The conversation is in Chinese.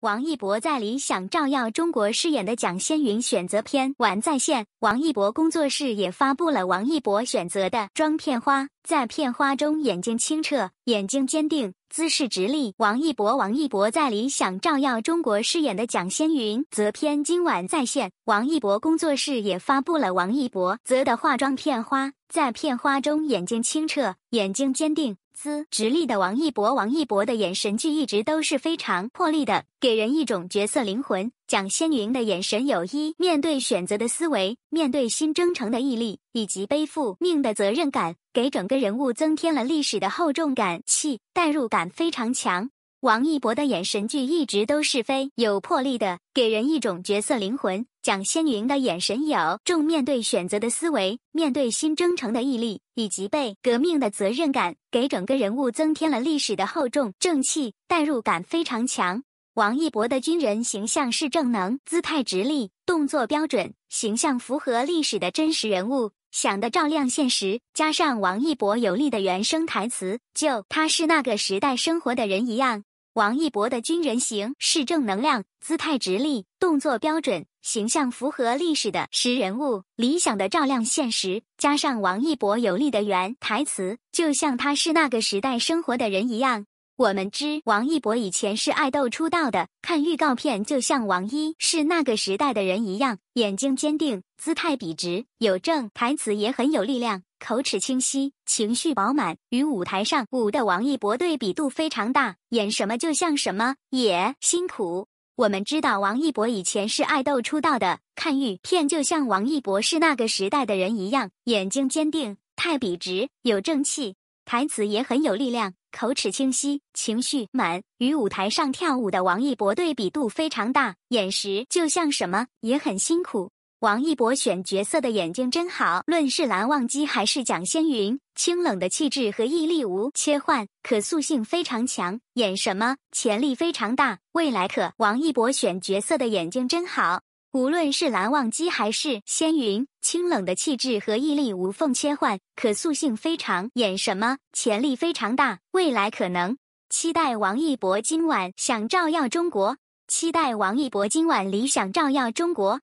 王一博在《理想照耀中国》饰演的蒋先云选择片晚在线，王一博工作室也发布了王一博选择的妆片花。在片花中，眼睛清澈，眼睛坚定，姿势直立。王一博王一博在《理想照耀中国》饰演的蒋先云则片今晚在线，王一博工作室也发布了王一博则的化妆片花。在片花中，眼睛清澈，眼睛坚定。直立的王一博，王一博的眼神剧一直都是非常魄力的，给人一种角色灵魂。蒋先云的眼神有一面对选择的思维，面对新征程的毅力，以及背负命的责任感，给整个人物增添了历史的厚重感，气代入感非常强。王一博的眼神剧一直都是非有魄力的，给人一种角色灵魂。蒋先云的眼神有重面对选择的思维，面对新征程的毅力，以及被革命的责任感，给整个人物增添了历史的厚重正气，代入感非常强。王一博的军人形象是正能，姿态直立，动作标准，形象符合历史的真实人物，想的照亮现实，加上王一博有力的原声台词，就他是那个时代生活的人一样。王一博的《军人型是正能量，姿态直立，动作标准，形象符合历史的实人物，理想的照亮现实，加上王一博有力的原台词，就像他是那个时代生活的人一样。我们知王一博以前是爱豆出道的，看预告片就像王一是那个时代的人一样，眼睛坚定，姿态笔直，有正台词也很有力量。口齿清晰，情绪饱满，与舞台上舞的王一博对比度非常大，演什么就像什么，也辛苦。我们知道王一博以前是爱豆出道的，看玉片就像王一博是那个时代的人一样，眼睛坚定，太笔直，有正气，台词也很有力量，口齿清晰，情绪满，与舞台上跳舞的王一博对比度非常大，演时就像什么，也很辛苦。王一博选角色的眼睛真好，论是蓝忘机还是蒋先云，清冷的气质和毅力无切换，可塑性非常强，演什么潜力非常大，未来可。王一博选角色的眼睛真好，无论是蓝忘机还是先云，清冷的气质和毅力无缝切换，可塑性非常，演什么潜力非常大，未来可能。期待王一博今晚想照耀中国，期待王一博今晚理想照耀中国。